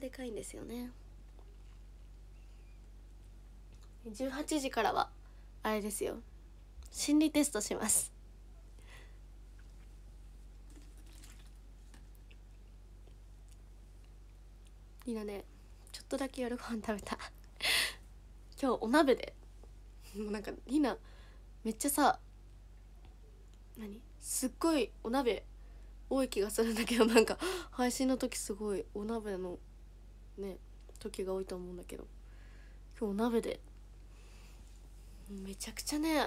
でかいんですよね18時からはあれですよ心理テストしますいいなねちょっとだけ夜ご飯食べた今日お鍋でもうなんかリナめっちゃさ何すっごいお鍋多い気がするんだけどなんか配信の時すごいお鍋のね時が多いと思うんだけど今日鍋でめちゃくちゃね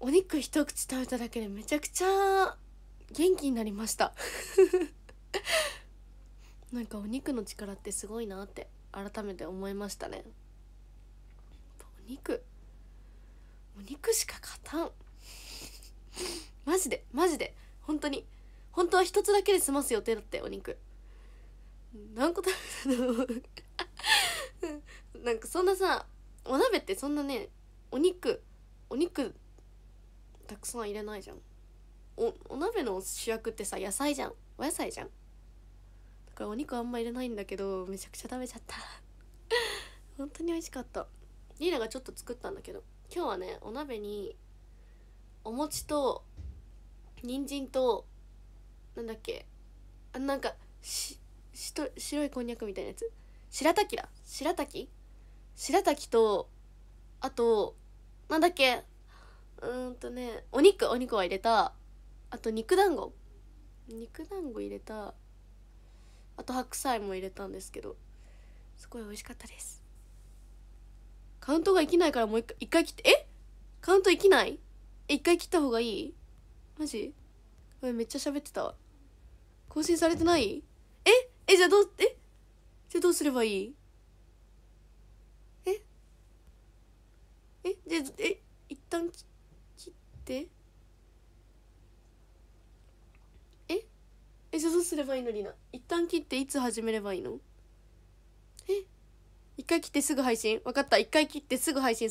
お肉一口食べただけでめちゃくちゃ元気になりました なんかお肉の力ってすごいなって改めて思いましたねお肉お肉しか勝たんマジでマジで本当に本当は一つだけで済ます予定だってお肉何個食べたのなんかそんなさお鍋ってそんなねお肉お肉たくさん入れないじゃんおお鍋の主役ってさ野菜じゃんお野菜じゃんだからお肉あんま入れないんだけどめちゃくちゃ食べちゃった 本当に美味しかったリーナがちょっと作ったんだけど今日はねお鍋にお餅と人参となんだっけあなんかししと白いこんにゃくみたいなやつ白滝だ白滝白滝とあとなんだっけうんとねお肉お肉は入れたあと肉団子肉団子入れたあと白菜も入れたんですけどすごい美味しかったですカウントが生きないからもう一回回切ってえカウント生きないえ一回切った方がいいマジめっちゃ喋ってた更新されてないえじゃあどうえじゃあどうすればいいええじゃあえ一旦切ってええじゃあどうすればいいのりな一旦切っていつ始めればいいのえ一回切ってすぐ配信分かった一回切ってすぐ配信する